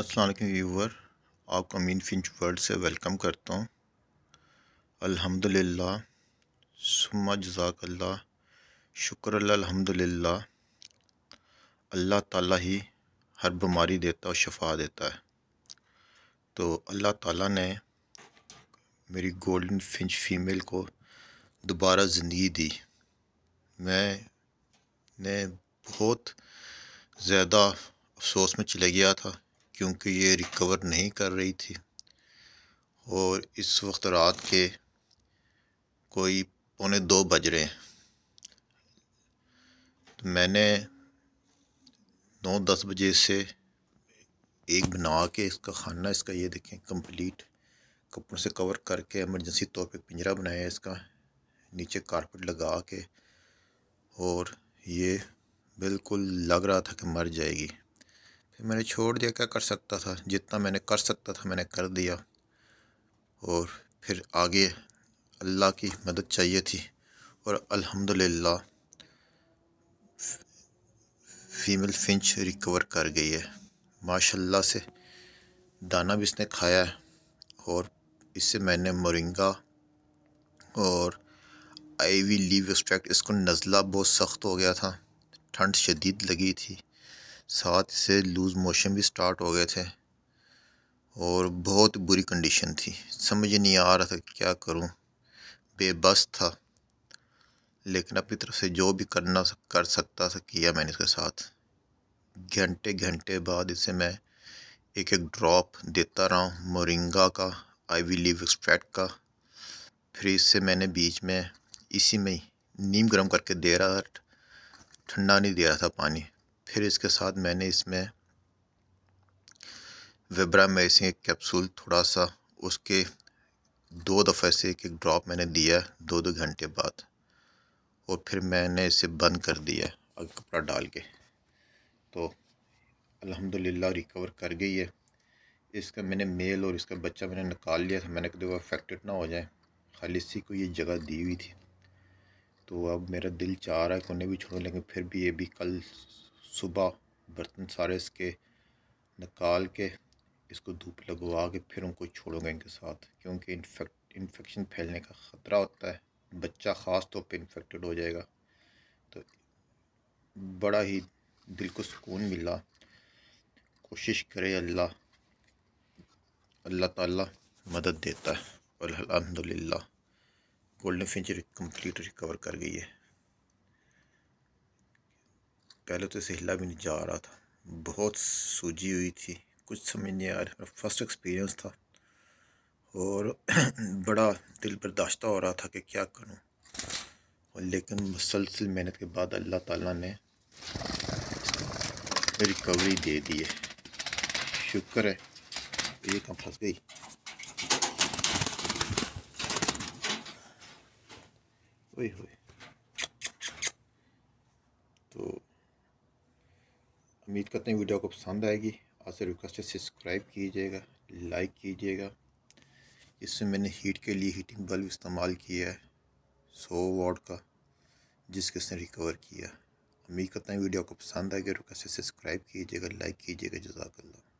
Aslam viewer आपका मीन फिंच वर्ल्ड से वेलकम करता हूँ अल्हम्दुलिल्लाह सुमा जजाकल्ला शुक्र अलहमदिल्ला अल्लाह ताला ही हर बीमारी देता और शफा देता है तो अल्लाह ताला ने मेरी गोल्डन फिंच फ़ीमेल को दोबारा ज़िंदगी दी मैं ने बहुत ज़्यादा अफसोस में चले गया था क्योंकि ये रिकवर नहीं कर रही थी और इस वक्त रात के कोई पौने दो बज रहे हैं तो मैंने नौ दस बजे से एक बना के इसका खाना इसका ये देखें कंप्लीट कपड़ों से कवर करके एमरजेंसी तौर पे पिंजरा बनाया इसका नीचे कारपेट लगा के और ये बिल्कुल लग रहा था कि मर जाएगी फिर मैंने छोड़ दिया क्या कर सकता था जितना मैंने कर सकता था मैंने कर दिया और फिर आगे अल्लाह की मदद चाहिए थी और अल्हम्दुलिल्लाह फीमेल फिंच रिकवर कर गई है माशाल्लाह से दाना भी इसने खाया है और इससे मैंने मोरिंगा और आईवी लीव एक्सट्रैक्ट इसको नज़ला बहुत सख्त हो गया था ठंड शदीद लगी थी साथ से लूज़ मोशन भी स्टार्ट हो गए थे और बहुत बुरी कंडीशन थी समझ नहीं आ रहा था क्या करूं बेबस था लेकिन अपनी तरफ से जो भी करना कर सकता था किया मैंने इसके साथ घंटे घंटे बाद इसे मैं एक एक ड्रॉप देता रहा मोरिंगा का आई वी लीव एक्सपैक्ट का फिर इससे मैंने बीच में इसी में ही नीम गर्म करके दे रहा था ठंडा नहीं दे रहा था पानी फिर इसके साथ मैंने इसमें वेबरा मेसिंग एक कैप्सूल थोड़ा सा उसके दो दफ़े से एक एक ड्रॉप मैंने दिया दो दो घंटे बाद और फिर मैंने इसे बंद कर दिया अब कपड़ा डाल के तो अल्हम्दुलिल्लाह रिकवर कर गई है इसका मैंने मेल और इसका बच्चा मैंने निकाल लिया था मैंने वो अफेक्टेड ना हो जाए खाली इसी को ये जगह दी हुई थी तो अब मेरा दिल चाह रहा है कि उन्हें भी छोड़ो लेकिन फिर भी ये भी कल सुबह बर्तन सारे इसके निकाल के इसको धूप लगवा के फिर उनको छोड़ोगे इनके साथ क्योंकि इन्फेक्ट इन्फेक्शन फैलने का ख़तरा होता है बच्चा ख़ास तौर पर इन्फेक्टेड हो जाएगा तो बड़ा ही दिल को सुकून मिला कोशिश करे अल्लाह अल्लाह ताला मदद देता है और गोल्डन फिंच कंप्लीट रिकवर कर गई है पहले तो इसे हिला भी नहीं जा रहा था बहुत सूजी हुई थी कुछ समझ नहीं आ रहा फर्स्ट एक्सपीरियंस था और बड़ा दिल बर्दाश्त हो रहा था कि क्या करूं और लेकिन मुसलसल मेहनत के बाद अल्लाह ताला ने रिकवरी दे दी है शुक्र है ये कहाँ फंस गई ओए होए उम्मीद करते हैं वीडियो को पसंद आएगी आपसे रिक्वेस्ट है सब्सक्राइब कीजिएगा लाइक कीजिएगा इसमें मैंने हीट के लिए हीटिंग बल्ब इस्तेमाल किया है सौ वॉट का जिसके उसने रिकवर किया उम्मीद करता हूँ वीडियो को पसंद आएगी रिक्वेस्ट है सब्सक्राइब कीजिएगा लाइक कीजिएगा जजाकल्ला